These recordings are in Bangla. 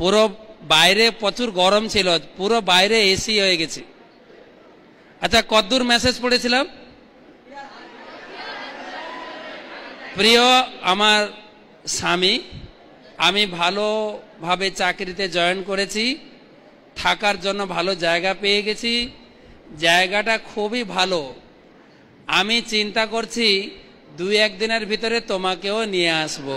পুরো বাইরে প্রচুর গরম ছিল পুরো বাইরে এসি হয়ে গেছে আচ্ছা কদ্দূর মেসেজ পড়েছিলাম প্রিয় আমার স্বামী আমি ভালোভাবে চাকরিতে জয়েন করেছি থাকার জন্য ভালো জায়গা পেয়ে গেছি জায়গাটা খুবই ভালো আমি চিন্তা করছি দুই একদিনের ভিতরে তোমাকেও নিয়ে আসবো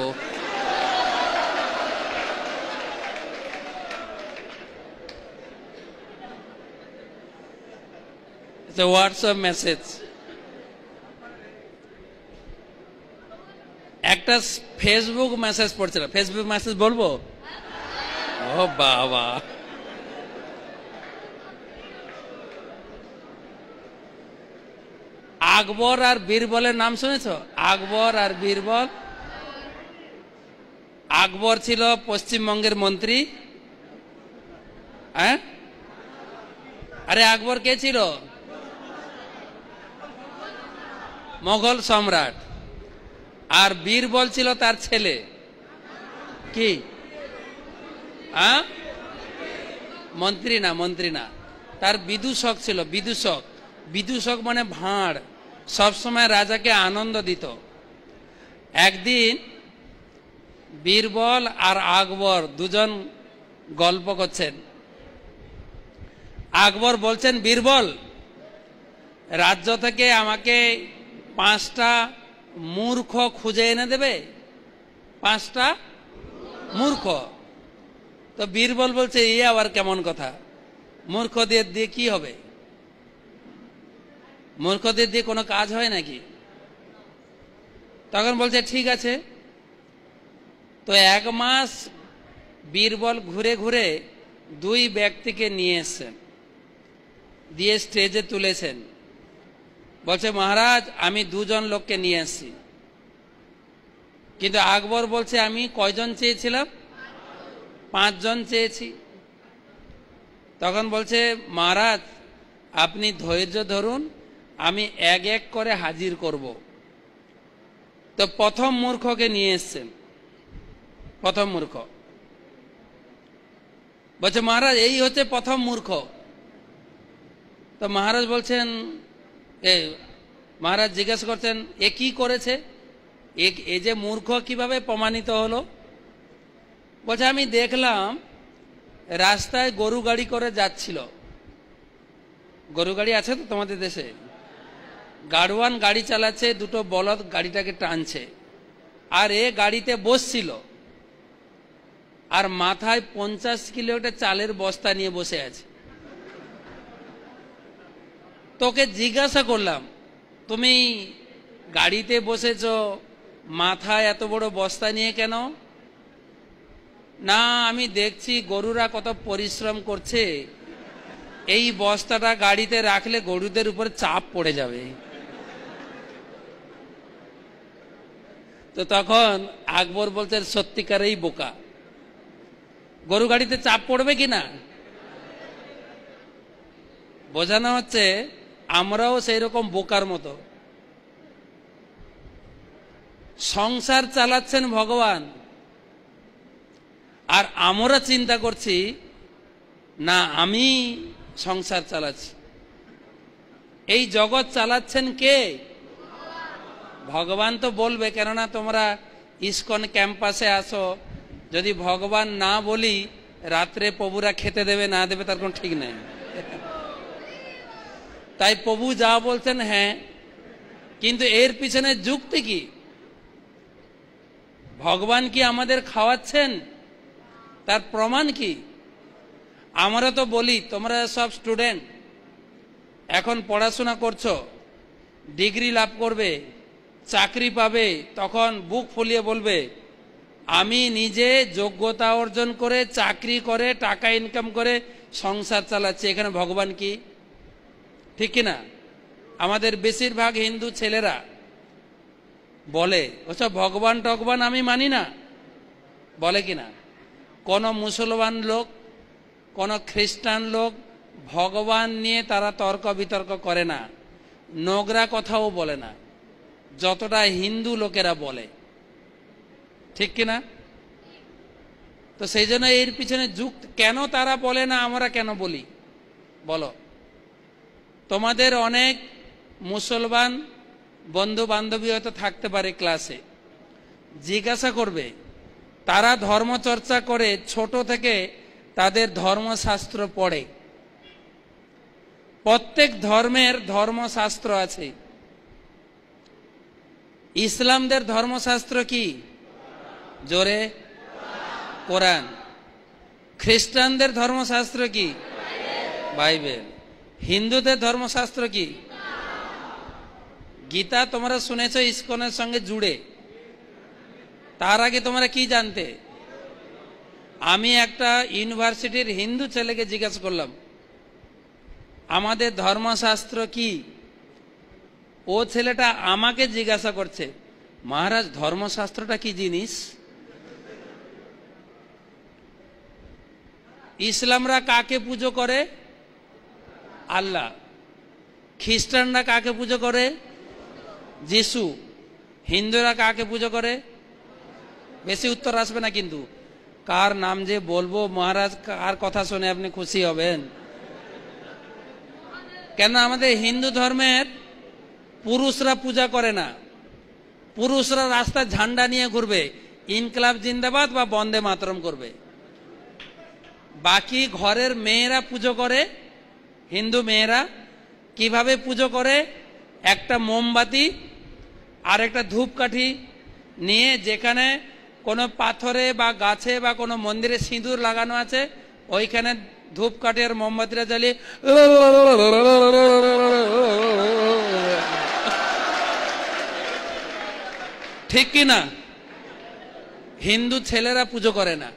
the WhatsApp message. একটা ফেসবুক মেসেজ পড়ছিল ফেসবুক মেসেজ বলবো ও বাবা আকবর আর বীরবলের নাম শুনেছ আকবর আর বীরবল আকবর ছিল পশ্চিমবঙ্গের মন্ত্রী হ্যাঁ আরে আকবর কে ছিল মোগল সম্রাট আর বীরবল ছিল তার ছেলে কি হ্যাঁ মন্ত্রী না মন্ত্রী না তার বিদূষক ছিল বিদূষক বিদূষক মানে ভাঁড় সবসময় রাজাকে আনন্দ দিত একদিন বীরবল আর আকবর দুজন গল্প করছেন আকবর বলছেন বীরবল রাজ্য থেকে আমাকে পাঁচটা মূর্খ খুঁজে এনে দেবে পাঁচটা মূর্খ তো বীরবল বলছে এ আবার কেমন কথা মূর্খদের দিয়ে কি হবে মূর্খদের দিয়ে কোনো কাজ হয় নাকি তখন বলছে ঠিক আছে তো এক মাস বীরবল ঘুরে ঘুরে দুই ব্যক্তিকে নিয়ে এসছেন দিয়ে স্টেজে তুলেছেন বলছে মহারাজ আমি দুজন লোককে নিয়ে আসছি কিন্তু আকবর বলছে আমি কয়জন চেয়েছিলাম পাঁচজন চেয়েছি তখন বলছে মহারাজ আপনি ধৈর্য ধরুন আমি এক এক করে হাজির করব তো প্রথম মূর্খকে নিয়ে এসছেন প্রথম মূর্খ বলছে মহারাজ এই হচ্ছে প্রথম মূর্খ তো মহারাজ বলছেন মহারাজ জিজ্ঞেস করছেন এ কি করেছে এ যে মূর্খ কিভাবে প্রমাণিত হলো বলছে আমি দেখলাম রাস্তায় গরু গাড়ি করে যাচ্ছিল গরু গাড়ি আছে তো তোমাদের দেশে গাড়ুয়ান গাড়ি চালাচ্ছে দুটো বলদ গাড়িটাকে টানছে আর এ গাড়িতে বসছিল আর মাথায় পঞ্চাশ কিলো একটা চালের বস্তা নিয়ে বসে আছে তোকে জিজ্ঞাসা করলাম তুমি গাড়িতে বসেছ মাথায় এত বড় বস্তা নিয়ে কেন না আমি দেখছি গরুরা কত পরিশ্রম করছে এই বস্তাটা গাড়িতে রাখলে গরুদের উপর চাপ পড়ে যাবে তো তখন আকবর বলছেন সত্যিকারেই বোকা গরু গাড়িতে চাপ পড়বে কি না বোঝানো হচ্ছে আমরাও সেই রকম বোকার মতো সংসার চালাচ্ছেন ভগবান আর আমরা চিন্তা করছি না আমি সংসার চালাচ্ছি এই জগৎ চালাচ্ছেন কে ভগবান তো বলবে কেননা তোমরা ইস্কন ক্যাম্পাসে আসো যদি ভগবান না বলি রাত্রে প্রভুরা খেতে দেবে না দেবে তার কোনো ঠিক নাই তাই প্রভু যা বলছেন হ্যাঁ কিন্তু এর পিছনে যুক্তি কি ভগবান কি আমাদের খাওয়াচ্ছেন তার প্রমাণ কি আমরা তো বলি তোমরা সব স্টুডেন্ট এখন পড়াশোনা করছো ডিগ্রি লাভ করবে চাকরি পাবে তখন বুক ফুলিয়ে বলবে আমি নিজে যোগ্যতা অর্জন করে চাকরি করে টাকা ইনকাম করে সংসার চালাচ্ছি এখানে ভগবান কি ঠিক কিনা আমাদের বেশিরভাগ হিন্দু ছেলেরা বলে ওসব ভগবান টগবান আমি মানি না বলে কিনা কোনো মুসলমান লোক কোনো খ্রিস্টান লোক ভগবান নিয়ে তারা তর্ক বিতর্ক করে না নোংরা কথাও বলে না যতটা হিন্দু লোকেরা বলে ঠিক কিনা তো সেই জন্য এর পিছনে যুক্ত কেন তারা বলে না আমরা কেন বলি বলো তোমাদের অনেক মুসলমান বন্ধু বান্ধবী হয়তো থাকতে পারে ক্লাসে জিজ্ঞাসা করবে তারা ধর্ম চর্চা করে ছোট থেকে তাদের ধর্মশাস্ত্র পড়ে প্রত্যেক ধর্মের ধর্মশাস্ত্র আছে ইসলামদের ধর্মশাস্ত্র কি জোরে কোরআন খ্রিস্টানদের ধর্মশাস্ত্র কি বাইবেল হিন্দুদের ধর্মশাস্ত্র কি গীতা তোমরা শুনেছ ইস্কনের সঙ্গে জুড়ে তার আগে তোমরা কি জানতে আমি একটা ইউনিভার্সিটির হিন্দু ছেলেকে জিজ্ঞাসা করলাম আমাদের ধর্মশাস্ত্র কি ও ছেলেটা আমাকে জিজ্ঞাসা করছে মহারাজ ধর্মশাস্ত্রটা কি জিনিস ইসলামরা কাকে পুজো করে আল্লাহ খ্রিস্টানরা কাকে পুজো করে যিশু হিন্দুরা কাকে পুজো করে বেশি উত্তর আসবে না কিন্তু কার নাম যে বলবো মহারাজ কার কথা শুনে আপনি খুশি হবেন কেন আমাদের হিন্দু ধর্মের পুরুষরা পূজা করে না পুরুষরা রাস্তা ঝান্ডা নিয়ে ঘুরবে ইনকলাব জিন্দাবাদ বা বন্দে মাতরম করবে বাকি ঘরের মেয়েরা পুজো করে হিন্দু মেয়েরা কিভাবে পুজো করে একটা মোমবাতি আর একটা ধূপকাঠি নিয়ে যেখানে কোনো পাথরে বা গাছে বা কোনো মন্দিরে সিঁদুর লাগানো আছে ওইখানে ধূপকাঠি আর মোমবাতিরা জ্বালিয়ে ঠিক কি না হিন্দু ছেলেরা পুজো করে না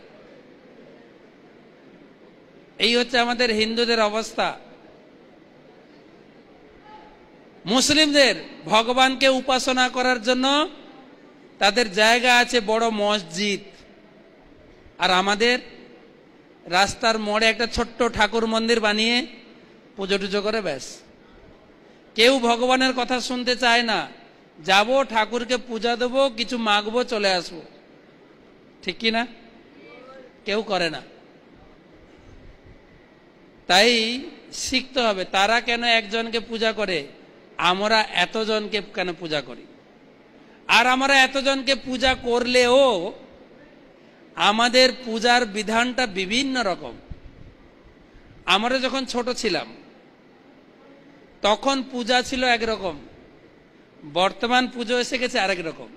এই হচ্ছে আমাদের হিন্দুদের অবস্থা মুসলিমদের ভগবানকে উপাসনা করার জন্য তাদের জায়গা আছে বড় মসজিদ আর আমাদের রাস্তার মোড়ে একটা ছোট্ট ঠাকুর মন্দির বানিয়ে পুজো টুজো করে ব্যাস কেউ ভগবানের কথা শুনতে চায় না যাব ঠাকুরকে পূজা দেব কিছু মাগবো চলে আসব ঠিক কি না কেউ করে না তাই শিখতে হবে তারা কেন একজনকে পূজা করে আমরা এতজনকে কেন পূজা করি আর আমরা এতজনকে পূজা করলেও আমাদের পূজার বিধানটা বিভিন্ন রকম আমরা যখন ছোট ছিলাম তখন পূজা ছিল একরকম বর্তমান পুজো এসে গেছে আরেক রকম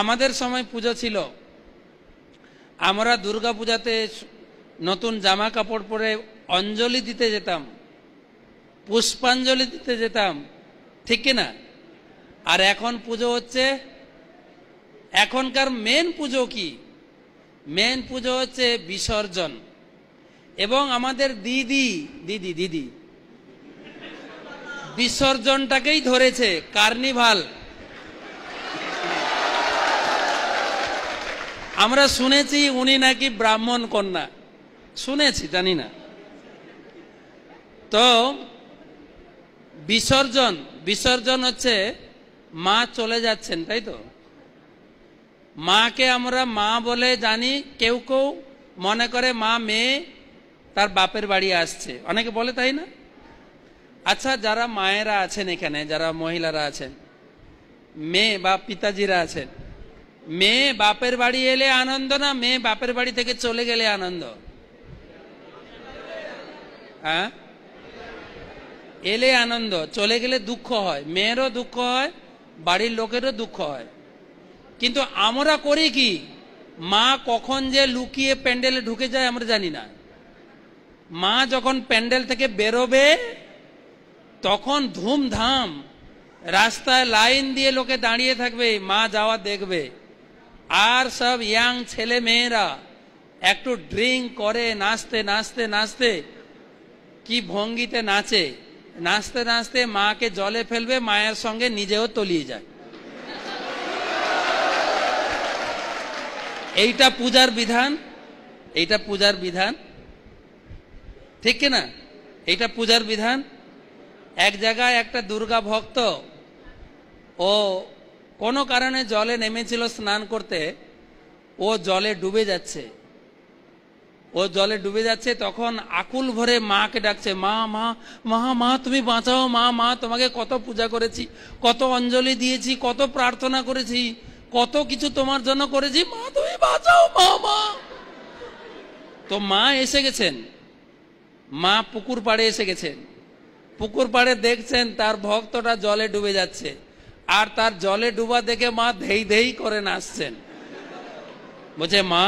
আমাদের সময় পুজো ছিল আমরা দুর্গা পূজাতে নতুন জামা কাপড় পরে অঞ্জলি দিতে যেতাম পুষ্পাঞ্জলি দিতে যেতাম ঠিক না আর এখন পুজো হচ্ছে এখনকার মেন পুজো কি মেন পুজো হচ্ছে বিসর্জন এবং আমাদের দিদি দিদি দিদি বিসর্জনটাকেই ধরেছে কার্নিভাল আমরা শুনেছি উনি নাকি ব্রাহ্মণ কন্যা শুনেছি জানি না তো বিসর্জন বিসর্জন হচ্ছে মা চলে যাচ্ছেন তাই তো মাকে আমরা মা বলে জানি কেউ কেউ মনে করে মা মেয়ে তার বাপের বাড়ি আসছে অনেকে বলে তাই না আচ্ছা যারা মায়েরা আছেন এখানে যারা মহিলারা আছেন মেয়ে বা পিতাজিরা আছেন মেয়ে বাপের বাড়ি এলে আনন্দ না মেয়ে বাপের বাড়ি থেকে চলে গেলে আনন্দ হ্যাঁ এলে আনন্দ চলে গেলে দুঃখ হয় মেয়েরও দুঃখ হয় বাড়ির লোকেরও দুঃখ হয় কিন্তু আমরা করি কি মা কখন যে লুকিয়ে প্যান্ডেলে ঢুকে যায় আমরা জানি না মা যখন প্যান্ডেল থেকে বেরোবে তখন ধুমধাম রাস্তায় লাইন দিয়ে লোকে দাঁড়িয়ে থাকবে মা যাওয়া দেখবে আর সব ইয়াং ছেলে মেয়েরা একটু ড্রিঙ্ক করে নাচতে নাচতে নাচতে কি ভঙ্গিতে নাচে নাচতে নাচতে মাকে জলে ফেলবে মায়ের সঙ্গে নিজেও তলিয়ে যায় এইটা পূজার বিধান এইটা পূজার বিধান ঠিক না এইটা পূজার বিধান এক জায়গায় একটা দুর্গা ভক্ত ও কোনো কারণে জলে নেমেছিল স্নান করতে ও জলে ডুবে যাচ্ছে ও জলে ডুবে যাচ্ছে তখন আকুল ভরে মাকে ডাকছে মা মা মা মা তুমি বাঁচাও মা মা তোমাকে কত পূজা করেছি কত অঞ্জলি দিয়েছি কত প্রার্থনা করেছি কত কিছু তোমার জন্য করেছি মা তুমি বাঁচাও মা মা তো মা এসে গেছেন মা পুকুর পাড়ে এসে গেছেন পুকুর পাড়ে দেখছেন তার ভক্তটা জলে ডুবে যাচ্ছে আর তার জলে ডুবা দেখে মা ধেই ধেই করে নাচছেন বলছে মা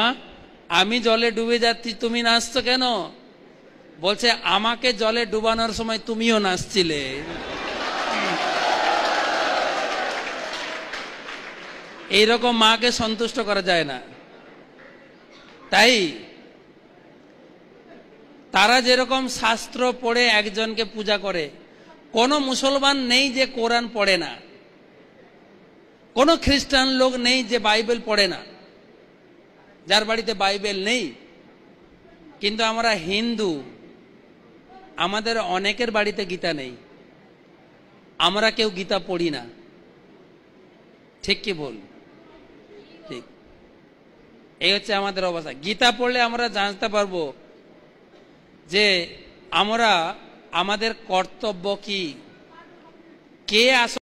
আমি জলে ডুবে যাচ্ছি তুমি নাচছো কেন বলছে আমাকে জলে ডুবানোর সময় তুমিও নাচছিলে এইরকম মাকে সন্তুষ্ট করা যায় না তাই তারা যেরকম শাস্ত্র পড়ে একজনকে পূজা করে কোনো মুসলমান নেই যে কোরআন পড়ে না কোনো খ্রিস্টান লোক নেই যে বাইবেল পড়ে না যার বাড়িতে বাইবেল নেই কিন্তু আমরা হিন্দু আমাদের অনেকের বাড়িতে গীতা নেই আমরা কেউ গীতা পড়ি না ঠিক কি বল ঠিক এই হচ্ছে আমাদের অবস্থা গীতা পড়লে আমরা জানতে পারবো যে আমরা আমাদের কর্তব্য কি কে আস